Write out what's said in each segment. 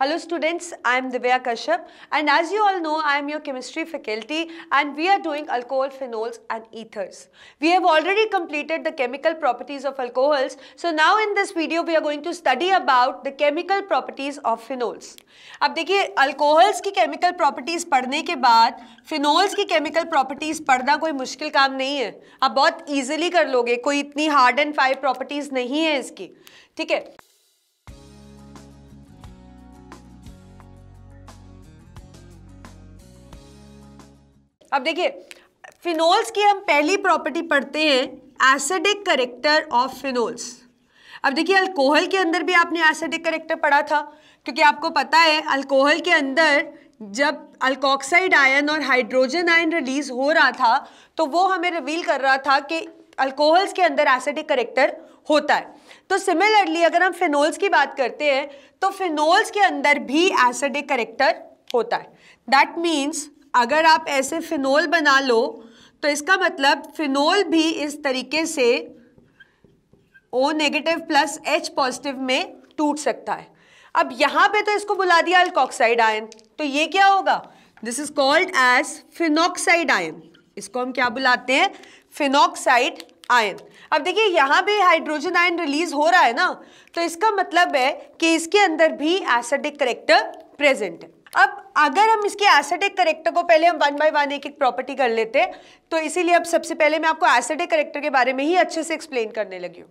Hello students, I am Divya Kashyap and as you all know, I am your chemistry faculty and we are doing alcohol, phenols and ethers. We have already completed the chemical properties of alcohols. So now in this video, we are going to study about the chemical properties of phenols. अब देखिए alcohols की chemical properties पढ़ने के बाद phenols की chemical properties पढ़ना कोई मुश्किल काम नहीं है आप बहुत इजीली कर लोगे कोई इतनी हार्ड एंड फाइव प्रॉपर्टीज़ नहीं है इसकी ठीक है अब देखिए फिनोल्स की हम पहली प्रॉपर्टी पढ़ते हैं एसिडिक करेक्टर ऑफ फिनोल्स अब देखिए अल्कोहल के अंदर भी आपने एसिडिक करेक्टर पढ़ा था क्योंकि आपको पता है अल्कोहल के अंदर जब अल्कोक्साइड आयन और हाइड्रोजन आयन रिलीज हो रहा था तो वो हमें रिवील कर रहा था कि अल्कोहल्स के अंदर एसिडिक करेक्टर होता है तो सिमिलरली अगर हम फिनोल्स की बात करते हैं तो फिनोल्स के अंदर भी एसिडिक करेक्टर होता है दैट मीन्स अगर आप ऐसे फिनोल बना लो तो इसका मतलब फिनोल भी इस तरीके से O negative plus H positive में टूट सकता है अब यहाँ पे तो इसको बुला दिया अल्कोक्साइड आयन तो ये क्या होगा this is called as phenoxide ion इसको हम क्या बुलाते हैं फिनोक्साइड आयन अब देखिए यहाँ भी हाइड्रोजन आयन रिलीज हो रहा है ना तो इसका मतलब है कि इसके अंदर भी एसिडिक करेक्टर प्रेजेंट है अब अगर हम इसके एसेटिक करेक्टर को पहले हम वन बाय वन एक एक प्रॉपर्टी कर लेते तो इसीलिए अब सबसे पहले मैं आपको एसेटिक करेक्टर के बारे में ही अच्छे से एक्सप्लेन करने लगी हूँ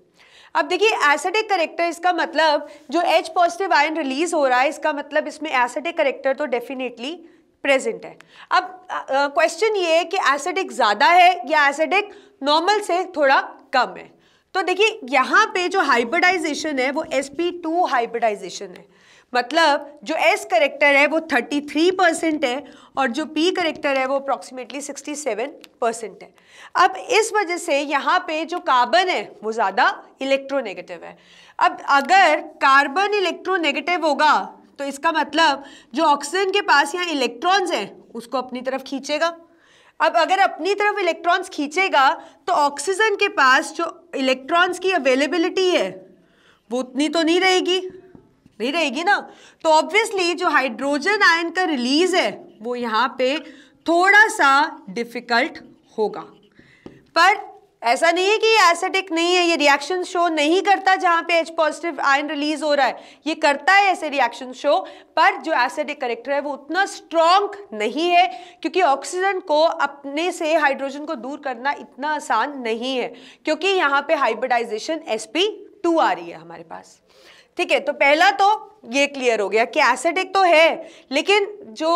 अब देखिए एसेटिक करेक्टर इसका मतलब जो एच पॉजिटिव आयन रिलीज हो रहा है इसका मतलब इसमें एसेटिक करेक्टर तो डेफिनेटली प्रेजेंट है अब क्वेश्चन ये है कि एसिडिक ज़्यादा है या एसिडिक नॉर्मल से थोड़ा कम है तो देखिए यहाँ पे जो हाइब्रिडाइजेशन है वो sp2 हाइब्रिडाइजेशन है मतलब जो एस करेक्टर है वो 33 परसेंट है और जो पी करेक्टर है वो अप्रॉक्सीमेटली 67 परसेंट है अब इस वजह से यहाँ पे जो कार्बन है वो ज़्यादा इलेक्ट्रोनेगेटिव है अब अगर कार्बन इलेक्ट्रोनेगेटिव होगा तो इसका मतलब जो ऑक्सीजन के पास यहाँ इलेक्ट्रॉन्स हैं उसको अपनी तरफ खींचेगा अब अगर अपनी तरफ इलेक्ट्रॉन्स खींचेगा तो ऑक्सीजन के पास जो इलेक्ट्रॉन्स की अवेलेबिलिटी है वो उतनी तो नहीं रहेगी नहीं रहेगी ना तो ऑब्वियसली जो हाइड्रोजन आयन का रिलीज है वो यहाँ पे थोड़ा सा डिफिकल्ट होगा पर ऐसा नहीं है कि ये एसिडिक नहीं है ये रिएक्शन शो नहीं करता जहाँ पे एच पॉजिटिव आयन रिलीज हो रहा है ये करता है ऐसे रिएक्शन शो पर जो एसिडिक करेक्टर है वो उतना स्ट्रॉन्ग नहीं है क्योंकि ऑक्सीजन को अपने से हाइड्रोजन को दूर करना इतना आसान नहीं है क्योंकि यहाँ पे हाइब्रिडाइजेशन एस आ रही है हमारे पास ठीक है तो पहला तो ये क्लियर हो गया कि एसिडिक तो है लेकिन जो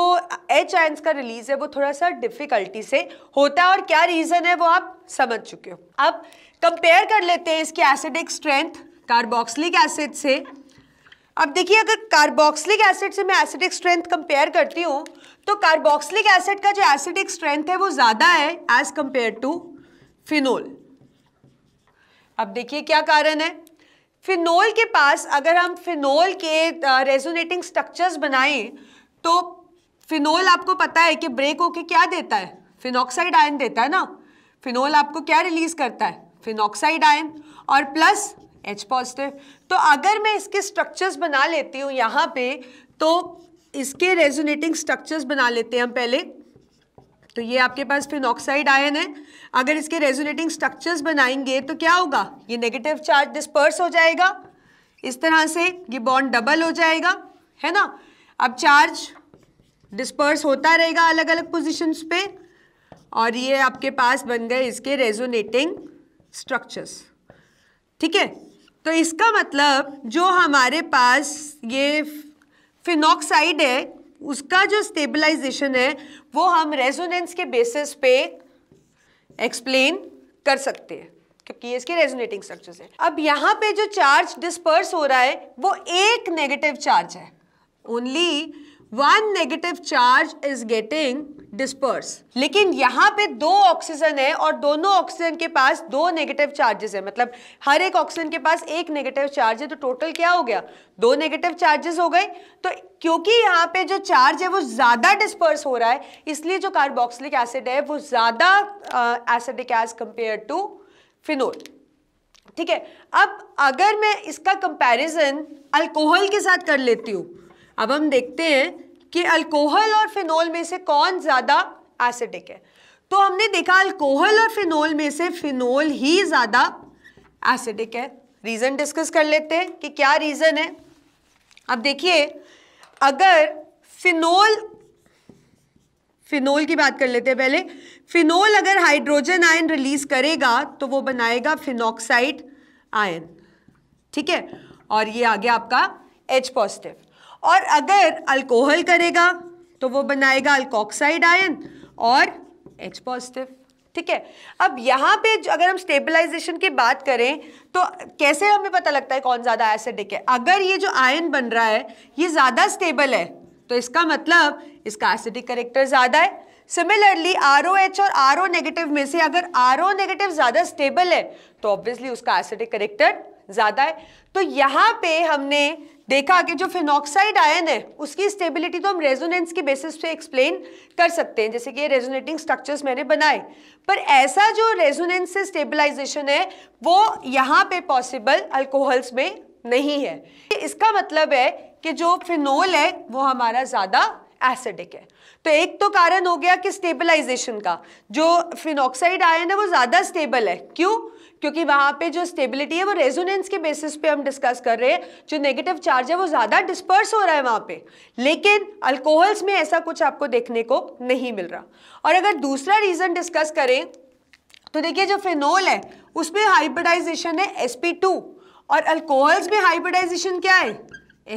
एच आयंस का रिलीज है वो थोड़ा सा डिफिकल्टी से होता है और क्या रीज़न है वो आप समझ चुके हो अब कंपेयर कर लेते हैं इसकी एसिडिक स्ट्रेंथ कार्बोक्सिलिक एसिड से अब देखिए अगर कार्बोक्सिलिक एसिड से मैं एसिडिक स्ट्रेंथ कंपेयर करती हूँ तो कार्बोक्सिलिक एसिड का जो एसिडिक स्ट्रेंथ है वो ज़्यादा है एज कंपेयर टू फिनोल अब देखिए क्या कारण है फिनोल के पास अगर हम फिनोल के रेजोनेटिंग स्ट्रक्चर्स बनाएं तो फिनोल आपको पता है कि ब्रेक होके क्या देता है फिनॉक्साइड आयन देता है ना फिनोल आपको क्या रिलीज करता है फिनॉक्साइड आयन और प्लस एच पॉजिटिव तो अगर मैं इसके स्ट्रक्चर्स बना लेती हूँ यहाँ पे तो इसके रेजोनेटिंग स्ट्रक्चर्स बना लेते हैं हम पहले तो ये आपके पास फिर ऑक्साइड आयन है अगर इसके रेजोनेटिंग स्ट्रक्चर्स बनाएंगे तो क्या होगा ये नेगेटिव चार्ज डिस्पर्स हो जाएगा इस तरह से ये बॉन्ड डबल हो जाएगा है ना अब चार्ज डिस्पर्स होता रहेगा अलग अलग पोजिशंस पे और ये आपके पास बन गए इसके रेजोनेटिंग स्ट्रक्चर्स ठीक है तो इसका मतलब जो हमारे पास ये फिनॉक्साइड है उसका जो स्टेबलाइजेशन है वो हम रेजोनेंस के बेसिस पे एक्सप्लेन कर सकते हैं क्योंकि ये इसके रेजोनेटिंग स्ट्रक्चर्स है अब यहाँ पे जो चार्ज डिस्पर्स हो रहा है वो एक नेगेटिव चार्ज है only one negative charge is getting disperse लेकिन यहाँ पे दो ऑक्सीजन है और दोनों ऑक्सीजन के पास दो नेगेटिव चार्जेस है मतलब हर एक ऑक्सीजन के पास एक नेगेटिव चार्ज है तो टोटल क्या हो गया दो नेगेटिव चार्जेस हो गए तो क्योंकि यहाँ पे जो चार्ज है वो ज़्यादा डिस्पर्स हो रहा है इसलिए जो कार्बोक्सिलिक एसिड है वो ज़्यादा acidic as compare to phenol ठीक है अब अगर मैं इसका कंपेरिजन अल्कोहल के साथ कर लेती हूँ अब हम देखते हैं कि अल्कोहल और फिनोल में से कौन ज़्यादा एसिडिक है तो हमने देखा अल्कोहल और फिनोल में से फिनोल ही ज़्यादा एसिडिक है रीज़न डिस्कस कर लेते हैं कि क्या रीज़न है अब देखिए अगर फिनोल फिनोल की बात कर लेते हैं पहले फिनोल अगर हाइड्रोजन आयन रिलीज करेगा तो वो बनाएगा फिनोक्साइड आयन ठीक है और ये आ गया आपका एच पॉजिटिव और अगर अल्कोहल करेगा तो वो बनाएगा अल्कोक्साइड आयन और एच पॉजिटिव ठीक है अब यहाँ पे अगर हम स्टेबलाइजेशन की बात करें तो कैसे हमें पता लगता है कौन ज़्यादा एसिडिक है अगर ये जो आयन बन रहा है ये ज़्यादा स्टेबल है तो इसका मतलब इसका एसिडिक करेक्टर ज़्यादा है सिमिलरली आर और आर नेगेटिव में से अगर आर नेगेटिव ज़्यादा स्टेबल है तो ऑब्वियसली उसका एसिडिक करेक्टर ज़्यादा है तो यहाँ पे हमने देखा कि जो फिनॉक्साइड आयन है उसकी स्टेबिलिटी तो हम रेजोनेंस के बेसिस पे एक्सप्लेन कर सकते हैं जैसे कि ये रेजोनेटिंग स्ट्रक्चर्स मैंने बनाए पर ऐसा जो रेजोनेंस से स्टेबलाइजेशन है वो यहाँ पे पॉसिबल अल्कोहल्स में नहीं है इसका मतलब है कि जो फिनोल है वो हमारा ज़्यादा एसिडिक है तो एक तो कारण हो गया कि स्टेबलाइजेशन का जो फिनॉक्साइड आयन है वो ज़्यादा स्टेबल है क्यों क्योंकि वहां पे जो स्टेबिलिटी है वो रेजोनेंस के बेसिस पे हम डिस्कस कर रहे हैं जो नेगेटिव चार्ज है वो ज़्यादा डिस्पर्स हो रहा है वहाँ पे लेकिन अल्कोहल्स में ऐसा कुछ आपको देखने को नहीं मिल रहा और अगर दूसरा रीज़न डिस्कस करें तो देखिए जो फिनोल है उसमें हाइब्रिडाइजेशन है एस और अल्कोहल्स में हाइब्रिडाइजेशन क्या है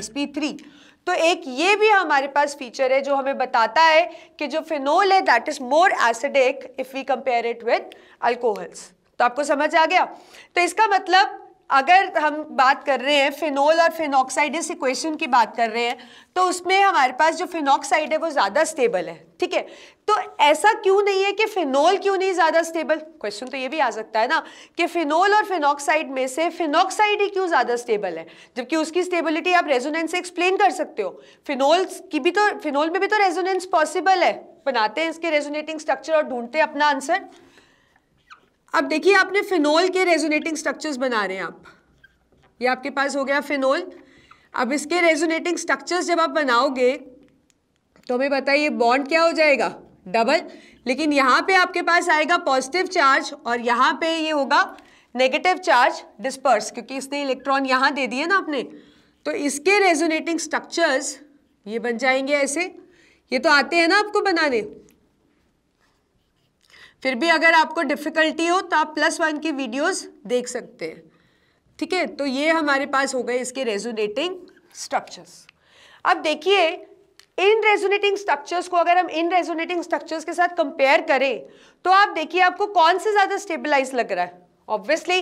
एस तो एक ये भी हमारे पास फीचर है जो हमें बताता है कि जो फिनोल है that is more acidic if we compare it with alcohols तो आपको समझ आ गया तो इसका मतलब अगर हम बात कर रहे हैं फिनोल और फिनॉक्साइड इस इक्वेशन की बात कर रहे हैं तो उसमें हमारे पास जो फिनॉक्साइड है वो ज़्यादा स्टेबल है ठीक है तो ऐसा क्यों नहीं है कि फिनोल क्यों नहीं ज़्यादा स्टेबल क्वेश्चन तो ये भी आ सकता है ना कि फिनोल और फिनॉक्साइड में से फिनॉक्साइड ही क्यों ज़्यादा स्टेबल है जबकि उसकी स्टेबिलिटी आप रेजोनेंस से एक्सप्लेन कर सकते हो फिनोल की भी तो फिनोल में भी तो रेजोनेंस पॉसिबल है बनाते हैं इसके रेजोनेटिंग स्ट्रक्चर और ढूंढते हैं अपना आंसर अब देखिए आपने फिनोल के रेजोनेटिंग स्ट्रक्चर्स बना रहे हैं आप ये आपके पास हो गया फिनोल अब इसके रेजोनेटिंग स्ट्रक्चर्स जब आप बनाओगे तो हमें बताइए बॉन्ड क्या हो जाएगा डबल लेकिन यहाँ पे आपके पास आएगा पॉजिटिव चार्ज और यहाँ पे ये होगा नेगेटिव चार्ज डिस्पर्स क्योंकि इसने इलेक्ट्रॉन यहाँ दे दिए ना आपने तो इसके रेजोनेटिंग स्ट्रक्चर्स ये बन जाएंगे ऐसे ये तो आते हैं ना आपको बनाने फिर भी अगर आपको डिफ़िकल्टी हो तो आप प्लस वन की वीडियोस देख सकते हैं ठीक है तो ये हमारे पास हो गए इसके रेजोनेटिंग स्ट्रक्चर्स अब देखिए इन रेजोनेटिंग स्ट्रक्चर्स को अगर हम इन रेजोनेटिंग स्ट्रक्चर्स के साथ कंपेयर करें तो आप देखिए आपको कौन से ज़्यादा स्टेबलाइज लग रहा है ऑब्वियसली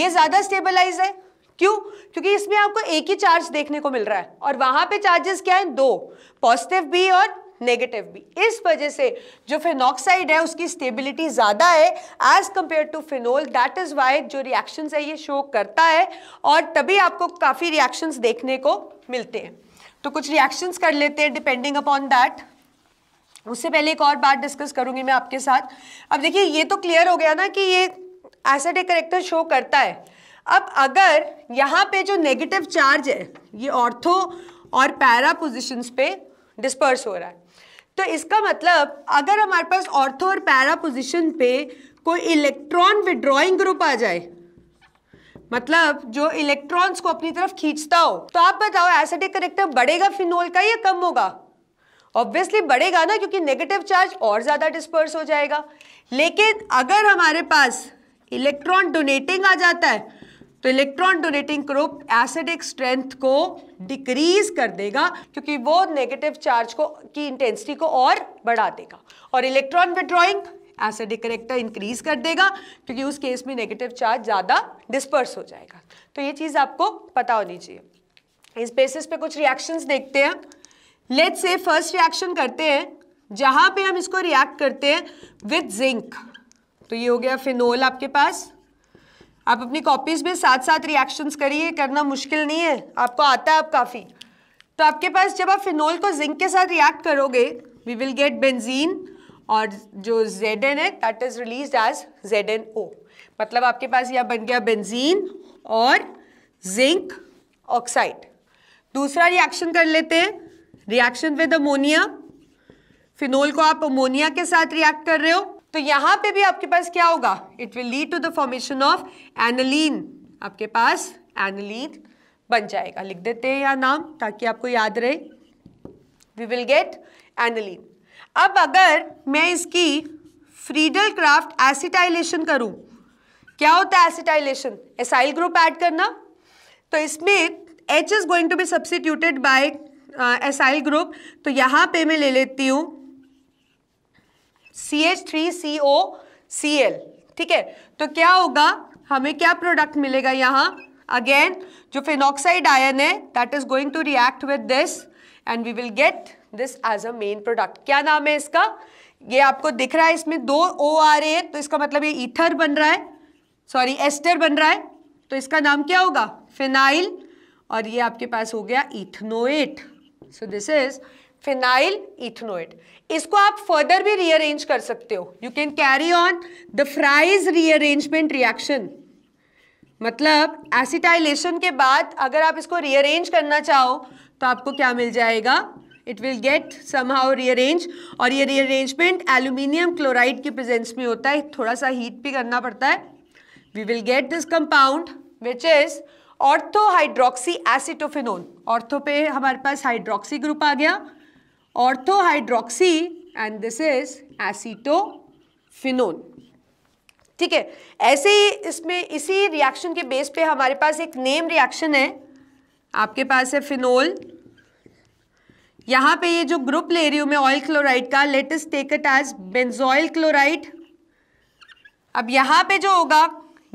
ये ज़्यादा स्टेबलाइज है क्यों क्योंकि इसमें आपको एक ही चार्ज देखने को मिल रहा है और वहां पे चार्जेस क्या है दो पॉजिटिव भी और नेगेटिव भी इस वजह से जो फिनॉक्साइड है उसकी स्टेबिलिटी ज़्यादा है as compare to phenol that is why जो रिएक्शंस है ये शो करता है और तभी आपको काफ़ी रिएक्शंस देखने को मिलते हैं तो कुछ रिएक्शंस कर लेते हैं डिपेंडिंग अपॉन दैट उससे पहले एक और बात डिस्कस करूँगी मैं आपके साथ अब देखिए ये तो क्लियर हो गया ना कि ये एसिड एक करेक्टर शो करता है अब अगर यहाँ पे जो नेगेटिव चार्ज है ये ऑर्थो और पैरा पोजिशंस पे डिस्पर्स हो रहा है तो इसका मतलब अगर हमारे पास ऑर्थो और पैरा पोजिशन पे कोई इलेक्ट्रॉन विड्रॉइंग ग्रुप आ जाए मतलब जो इलेक्ट्रॉन्स को अपनी तरफ खींचता हो तो आप बताओ एसिडिक करेक्टर बढ़ेगा फिनोल का या कम होगा ऑब्वियसली बढ़ेगा ना क्योंकि नेगेटिव चार्ज और ज़्यादा डिस्पर्स हो जाएगा लेकिन अगर हमारे पास इलेक्ट्रॉन डोनेटिंग आ जाता है तो electron donating group acidic strength को डिक्रीज कर देगा क्योंकि वो नेगेटिव चार्ज को की इंटेंसिटी को और बढ़ा देगा और electron withdrawing acidic character increase कर देगा क्योंकि उस केस में नेगेटिव चार्ज ज़्यादा डिस्पर्स हो जाएगा तो ये चीज़ आपको पता होनी चाहिए इस बेसिस पे कुछ रिएक्शंस देखते हैं लेट्स से फर्स्ट रिएक्शन करते हैं जहाँ पे हम इसको रिएक्ट करते हैं विथ जिंक तो ये हो गया फिनोल आपके पास आप अपनी कॉपीज में साथ साथ रिएक्शंस करिए करना मुश्किल नहीं है आपको आता है आप काफ़ी तो आपके पास जब आप फिनोल को जिंक के साथ रिएक्ट करोगे वी विल गेट बेंजीन और जो जेड एन है that is release as Z N O मतलब आपके पास यह बन गया बेंजीन और जिंक ऑक्साइड दूसरा रिएक्शन कर लेते हैं रिएक्शन विद अमोनिया फिनोल को आप अमोनिया के साथ रिएक्ट कर रहे हो तो यहां पे भी आपके पास क्या होगा it will lead to the formation of aniline आपके पास एनलीन बन जाएगा लिख देते हैं यहाँ नाम ताकि आपको याद रहे वी विल गेट एनलीन अब अगर मैं इसकी फ्रीडल क्राफ्ट एसिटाइलेशन करूं क्या होता है एसिटाइलेशन एसाइल ग्रुप ऐड करना तो इसमें H is going to be substituted by acyl group तो यहां पे मैं ले लेती हूँ C H three C O C L ठीक है तो क्या होगा हमें क्या प्रोडक्ट मिलेगा यहाँ अगेन जो फिनॉक्साइड आयन है that is going to react with this and we will get this as a main product क्या नाम है इसका ये आपको दिख रहा है इसमें दो ओ आ रहे हैं तो इसका मतलब ये ईथर बन रहा है सॉरी एस्टर बन रहा है तो इसका नाम क्या होगा फिनाइल और ये आपके पास हो गया ethanoate so this is phenyl ethanoate इसको आप फर्दर भी रीअरेंज कर सकते हो you can carry on the Fries rearrangement reaction मतलब एसिटाइलेशन के बाद अगर आप इसको रीअरेंज करना चाहो तो आपको क्या मिल जाएगा it will get somehow rearrange और ये रीअरेंजमेंट एल्यूमिनियम क्लोराइड की प्रेजेंस में होता है थोड़ा सा हीट भी करना पड़ता है we will get this compound which is ortho hydroxy acetophenone ortho पे हमारे पास हाइड्रोक्सी ग्रुप आ गया ortho hydroxy and this is acetophenone ठीक है ऐसे ही इसमें इसी रिएक्शन के बेस पे हमारे पास एक नेम रिएक्शन है आपके पास है फिनोल यहां पे ये जो ग्रुप ले रही हूं मैं ऑयल क्लोराइड का latest take it as benzoyl chloride अब यहां पे जो होगा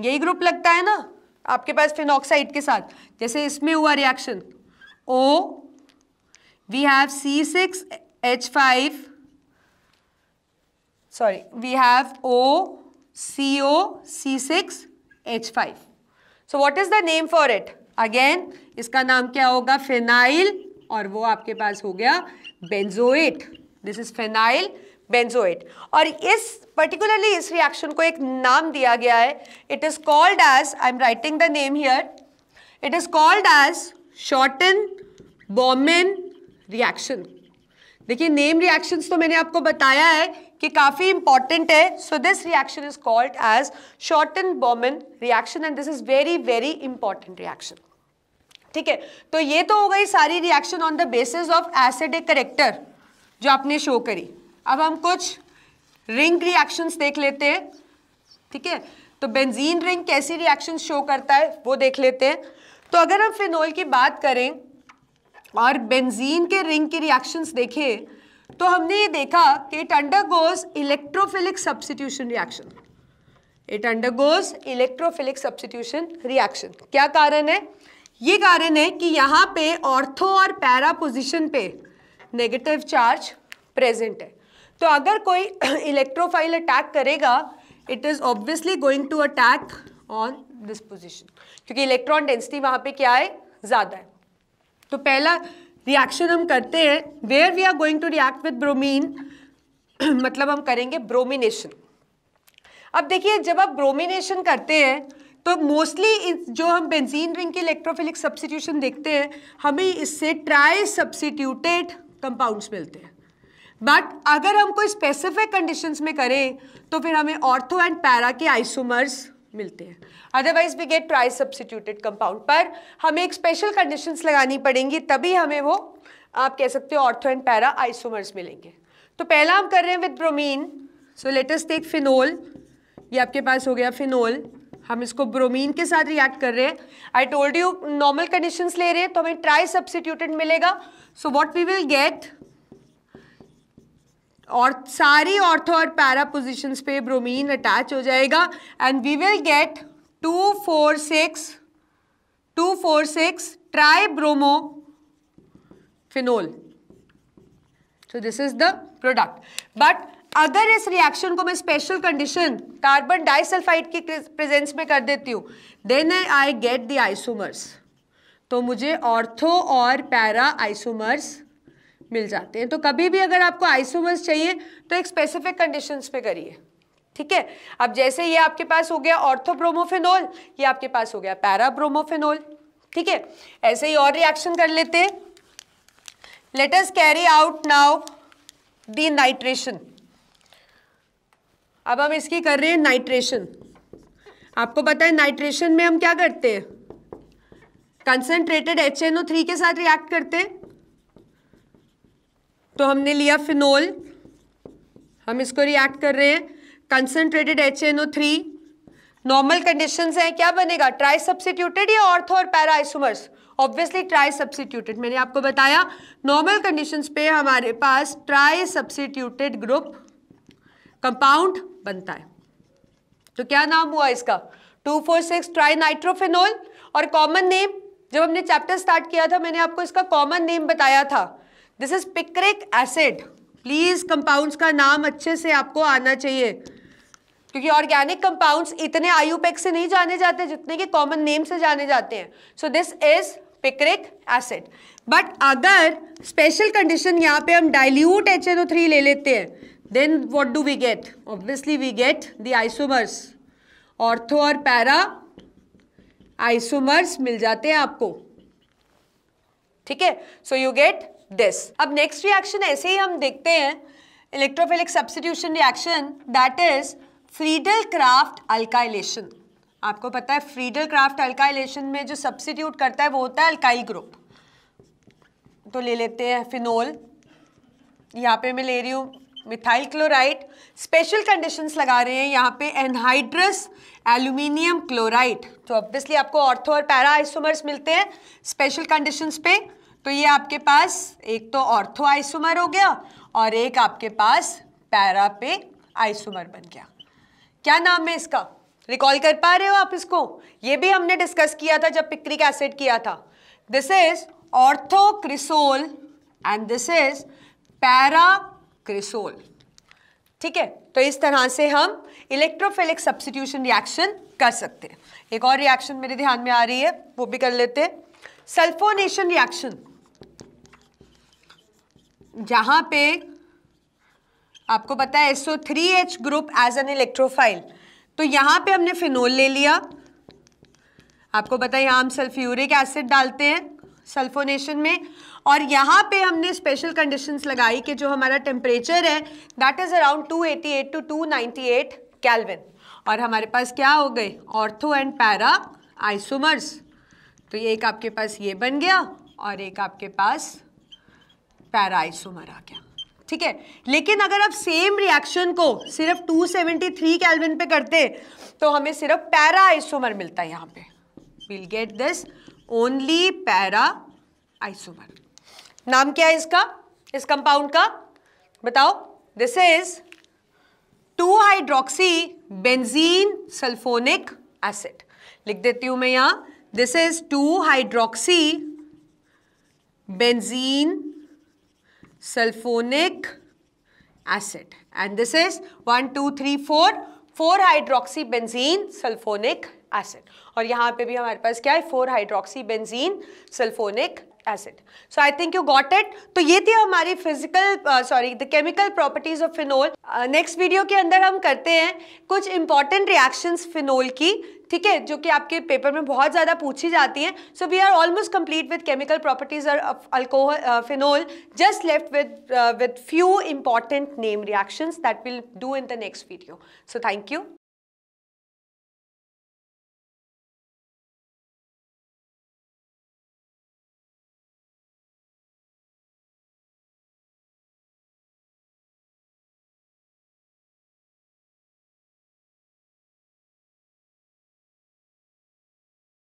यही ग्रुप लगता है ना आपके पास फिनोक्साइड के साथ जैसे इसमें हुआ reaction oh we have C6, H5, sorry, we have O, C6, H5. So what is the name for it? Again, iska naam kya hoga? Phenyl, aur wo aapke paas ho gaya, benzoate. This is phenyl benzoate. Aur is, particularly is reaction ko ek naam diya gaya hai. It is called as, I'm writing the name here. It is called as shorten bomin reaction देखिए name reactions तो मैंने आपको बताया है कि काफ़ी important है so this reaction is called as Schotten Baumann reaction and this is very very important reaction ठीक है तो ये तो हो गई सारी reaction on the basis of acidic character जो आपने शो करी अब हम कुछ रिंग रिएक्शंस देख लेते हैं ठीक है तो बेंजीन रिंग कैसी रिएक्शन शो करता है वो देख लेते हैं तो अगर हम फिनोल की बात करें और बेंजीन के रिंग के रिएक्शंस देखें तो हमने ये देखा कि it undergoes electrophilic substitution reaction it undergoes electrophilic substitution reaction क्या कारण है ये कारण है कि यहाँ पे ऑर्थो और पैरा पोजिशन पे नेगेटिव चार्ज प्रेजेंट है तो अगर कोई इलेक्ट्रोफाइल अटैक करेगा it is obviously going to attack on this position क्योंकि इलेक्ट्रॉन डेंसिटी वहाँ पे क्या है ज़्यादा है तो पहला रिएक्शन हम करते हैं where we are going to react with bromine मतलब हम करेंगे ब्रोमिनेशन अब देखिए जब आप ब्रोमिनेशन करते हैं तो मोस्टली जो हम बेंजीन रिंग की इलेक्ट्रोफिलिक सब्सिट्यूशन देखते हैं हमें इससे ट्राई सब्सिट्यूटेड कंपाउंड्स मिलते हैं बट अगर हम कोई स्पेसिफिक कंडीशंस में करें तो फिर हमें ऑर्थो एंड पैरा के आइसोमर्स मिलते हैं otherwise we get tri substituted compound पर हमें एक स्पेशल कंडीशंस लगानी पड़ेंगी तभी हमें वो आप कह सकते हो ऑर्थो एंड पैरा आइसोमर्स मिलेंगे तो पहला हम कर रहे हैं with bromine so latest take phenol ये आपके पास हो गया फिनोल हम इसको ब्रोमीन के साथ रिएक्ट कर रहे हैं I told you normal conditions ले रहे हैं तो हमें ट्राई सब्सिट्यूटेड मिलेगा so what we will get और सारी ऑर्थो और पैरा पोजिशंस पे ब्रोमीन अटैच हो जाएगा and we will get two four six two four six tri bromo phenol so this is the product but अगर इस reaction को मैं स्पेशल कंडीशन कार्बन डाइसल्फाइड की प्रेजेंस में कर देती हूँ then I gate the isomers तो मुझे ऑर्थो और पैरा आइसोमर्स मिल जाते हैं तो कभी भी अगर आपको आइसोमर्स चाहिए तो एक स्पेसिफिक कंडीशंस पे करिए ठीक है अब जैसे ये आपके पास हो गया ऑर्थोप्रोमोफेनोल ये आपके पास हो गया पैराब्रोमोफेनोल ठीक है ऐसे ही और रिएक्शन कर लेते हैं let's carry out now the nitration अब हम इसकी कर रहे हैं नाइट्रेशन आपको पता है नाइट्रेशन में हम क्या करते हैं कंसनट्रेटेड एच के साथ रिएक्ट करते हैं तो हमने लिया फिनोल हम इसको रिएक्ट कर रहे हैं concentrated H N O three normal condition हैं क्या बनेगा ट्राई सब्सिट्यूटेड या ऑर्थो और para isomers obviously tri substituted मैंने आपको बताया नॉर्मल कंडीशन पे हमारे पास ट्राई सब्सिट्यूटेड ग्रुप कंपाउंड बनता है तो क्या नाम हुआ इसका two four six tri nitrophenol और कॉमन नेम जब हमने चैप्टर स्टार्ट किया था मैंने आपको इसका कॉमन नेम बताया था this is picric acid please compounds का नाम अच्छे से आपको आना चाहिए क्योंकि ऑर्गेनिक कंपाउंड्स इतने आयु से नहीं जाने जाते जितने के कॉमन नेम से जाने जाते हैं so this is picric acid but अगर स्पेशल कंडीशन यहाँ पे हम dilute H N O three ले लेते हैं then what do we get obviously we get the isomers ortho और पैरा आइसोमर्स मिल जाते हैं आपको ठीक है सो यू गेट दिस अब नेक्स्ट रिएक्शन ऐसे ही हम देखते हैं electrophilic substitution reaction that is Friedel Crafts alkylation आपको पता है फ्रीडल क्राफ्ट अल्काइलेशन में जो सब्सिट्यूट करता है वो होता है अल्काइल ग्रुप तो ले लेते हैं फिनोल यहाँ पे मैं ले रही हूँ मिथाइल क्लोराइड स्पेशल कंडीशंस लगा रहे हैं यहाँ पे एनहाइड्रस एल्यूमिनियम क्लोराइड तो ऑब्वियसली आपको ऑर्थो और पैरा आइसोमर्स मिलते हैं स्पेशल कंडीशंस पे तो ये आपके पास एक तो ऑर्थो आइसोमर हो गया और एक आपके पास पैरा पे आइसोमर बन गया क्या नाम है इसका रिकॉल कर पा रहे हो आप इसको ये भी हमने डिस्कस किया था जब पिक्रिक एसिड किया था this is ortho cresol and this is para cresol ठीक है तो इस तरह से हम इलेक्ट्रोफिलिक सब्सिट्यूशन रिएक्शन कर सकते हैं एक और रिएक्शन मेरे ध्यान में आ रही है वो भी कर लेते हैं सल्फोनेशन रिएक्शन जहाँ पे आपको पता है SO3H three H group as an electrophile तो यहाँ पे हमने फिनोल ले लिया आपको पता है यहाँ हम सल्फ्यूरिक एसिड डालते हैं सल्फोनेशन में और यहाँ पे हमने स्पेशल कंडीशंस लगाई कि जो हमारा टेम्परेचर है that is around 288 to two ninety और हमारे पास क्या हो गए ऑर्थो एंड पैरा आइसोमर्स तो एक आपके पास ये बन गया और एक आपके पास पैराइसोमर आ गया ठीक है लेकिन अगर आप सेम रिएक्शन को सिर्फ 273 केल्विन पे करते तो हमें सिर्फ पैरा आइसोमर मिलता है यहां पे will get this only para isomer नाम क्या है इसका इस कंपाउंड का बताओ this is two hydroxy benzene sulphonic acid लिख देती हूं मैं यहां this is two hydroxy benzene sulphonic acid and this is one two three four four hydroxy benzene sulphonic acid और यहाँ पे भी हमारे पास क्या है four hydroxy benzene sulphonic acid so I think you got it तो ये थी हमारी physical sorry the chemical properties of phenol next video के अंदर हम करते हैं कुछ इंपॉर्टेंट रिएक्शंस फिनोल की ठीक है जो कि आपके पेपर में बहुत ज़्यादा पूछी जाती हैं so we are almost complete with chemical properties और alcohol phenol just left with with few important name reactions that will do in the next video so thank you